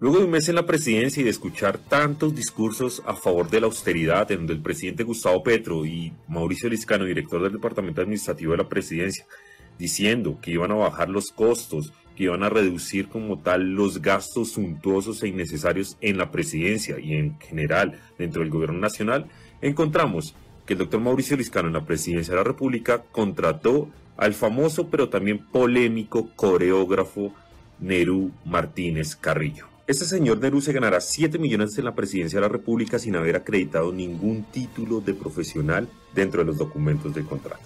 Luego de un mes en la presidencia y de escuchar tantos discursos a favor de la austeridad, en donde el presidente Gustavo Petro y Mauricio Liscano, director del Departamento Administrativo de la Presidencia, diciendo que iban a bajar los costos, que iban a reducir como tal los gastos suntuosos e innecesarios en la presidencia y en general dentro del gobierno nacional, encontramos que el doctor Mauricio Liscano en la presidencia de la República contrató al famoso pero también polémico coreógrafo Nerú Martínez Carrillo. Este señor Nerú se ganará 7 millones en la presidencia de la República sin haber acreditado ningún título de profesional dentro de los documentos del contrato.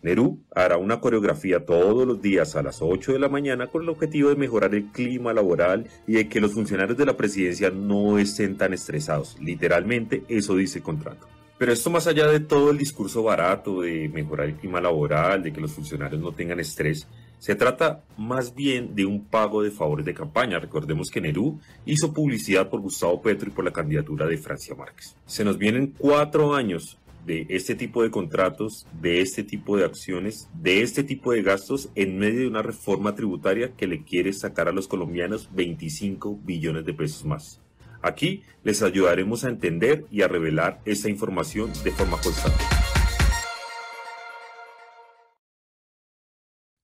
Nerú hará una coreografía todos los días a las 8 de la mañana con el objetivo de mejorar el clima laboral y de que los funcionarios de la presidencia no estén tan estresados. Literalmente eso dice el contrato. Pero esto más allá de todo el discurso barato de mejorar el clima laboral, de que los funcionarios no tengan estrés, se trata más bien de un pago de favores de campaña. Recordemos que Nerú hizo publicidad por Gustavo Petro y por la candidatura de Francia Márquez. Se nos vienen cuatro años de este tipo de contratos, de este tipo de acciones, de este tipo de gastos en medio de una reforma tributaria que le quiere sacar a los colombianos 25 billones de pesos más. Aquí les ayudaremos a entender y a revelar esta información de forma constante.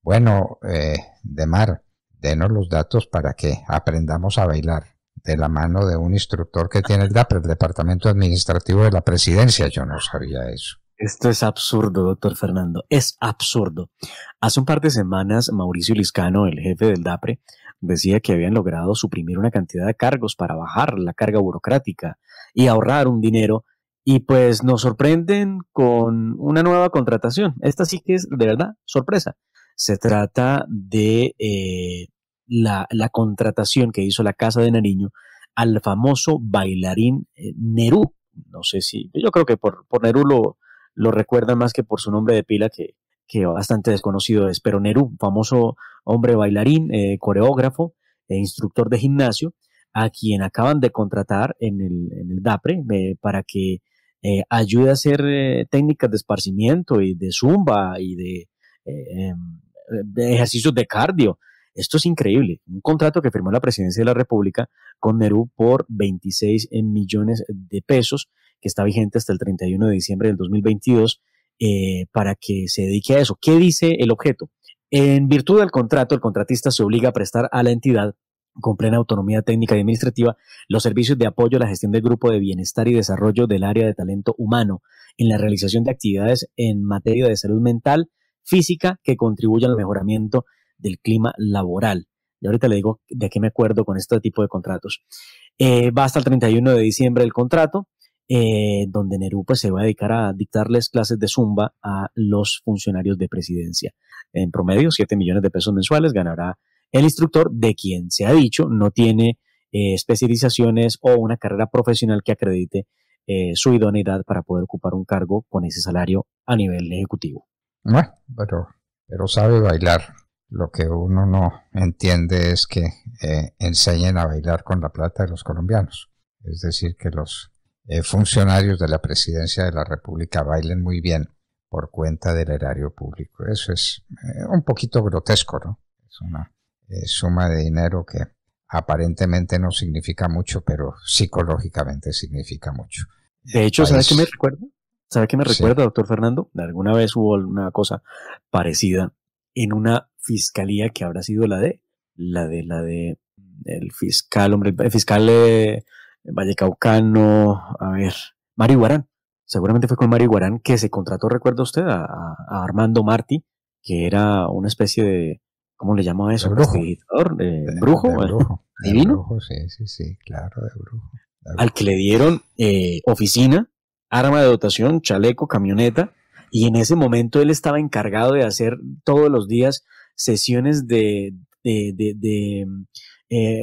Bueno, eh, de mar, denos los datos para que aprendamos a bailar de la mano de un instructor que tiene el DAPRE, el Departamento Administrativo de la Presidencia. Yo no sabía eso. Esto es absurdo, doctor Fernando. Es absurdo. Hace un par de semanas, Mauricio Liscano, el jefe del DAPRE, decía que habían logrado suprimir una cantidad de cargos para bajar la carga burocrática y ahorrar un dinero. Y pues nos sorprenden con una nueva contratación. Esta sí que es de verdad sorpresa. Se trata de eh, la, contratación que hizo la Casa de Nariño al famoso bailarín eh, Nerú. No sé si, yo creo que por, por Nerú lo, recuerda recuerdan más que por su nombre de pila, que, bastante desconocido es, pero Nerú, famoso hombre bailarín, eh, coreógrafo e instructor de gimnasio, a quien acaban de contratar en el, en el DAPRE para que ayude a hacer técnicas de esparcimiento y de zumba y de em, ejercicios de cardio. Esto es increíble. Un contrato que firmó la presidencia de la República con Nerú por 26 eh, millones de pesos, que está vigente hasta el 31 de diciembre del 2022, eh, para que se dedique a eso. ¿Qué dice el objeto? En virtud del contrato, el contratista se obliga a prestar a la entidad con plena autonomía técnica y administrativa, los servicios de apoyo a la gestión del grupo de bienestar y desarrollo del área de talento humano, en la realización de actividades en materia de salud mental, física que contribuya al mejoramiento del clima laboral. Y ahorita le digo de qué me acuerdo con este tipo de contratos. Eh, va hasta el 31 de diciembre el contrato, eh, donde Nerú pues, se va a dedicar a dictarles clases de zumba a los funcionarios de presidencia. En promedio, 7 millones de pesos mensuales ganará el instructor, de quien se ha dicho no tiene eh, especializaciones o una carrera profesional que acredite eh, su idoneidad para poder ocupar un cargo con ese salario a nivel ejecutivo. Bueno, pero, pero sabe bailar. Lo que uno no entiende es que eh, enseñen a bailar con la plata de los colombianos. Es decir, que los eh, funcionarios de la presidencia de la República bailen muy bien por cuenta del erario público. Eso es eh, un poquito grotesco, ¿no? Es una suma de dinero que aparentemente no significa mucho, pero psicológicamente significa mucho. De hecho, ¿sabes qué me recuerdo? ¿Sabe qué me recuerda, doctor Fernando? Alguna vez hubo una cosa parecida en una fiscalía que habrá sido la de, la de, la de, el fiscal, hombre, el fiscal Vallecaucano, a ver, Mario Guarán. Seguramente fue con Mario Guarán que se contrató, recuerda usted, a, Armando Martí, que era una especie de, ¿cómo le llamaba eso? De brujo. de eh, divino. sí, sí, sí, claro, de brujo. Al que le dieron eh, oficina arma de dotación, chaleco, camioneta, y en ese momento él estaba encargado de hacer todos los días sesiones de, eh,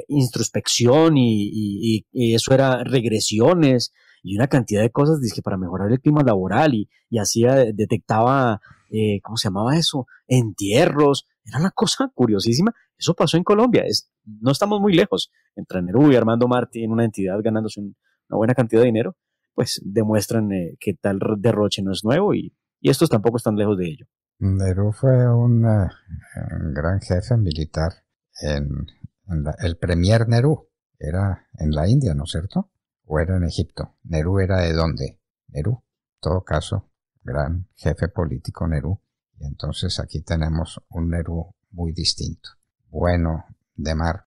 introspección y, eso era regresiones y una cantidad de cosas dice para mejorar el clima laboral y, y hacía, eh, detectaba, eh, ¿cómo se llamaba eso? Entierros, era una cosa curiosísima. Eso pasó en Colombia, es, no estamos muy lejos. Entre Nerú y Armando Martí en una entidad ganándose una buena cantidad de dinero, pues demuestran eh, que tal derroche no es nuevo y, estos tampoco están lejos de ello. Nerú fue un, gran jefe militar en, el premier Nerú era en la India, ¿no es cierto? ¿O era en Egipto? ¿Nerú era de dónde? Nerú, en todo caso, gran jefe político Nerú. Y entonces aquí tenemos un Nerú muy distinto. Bueno, de mar.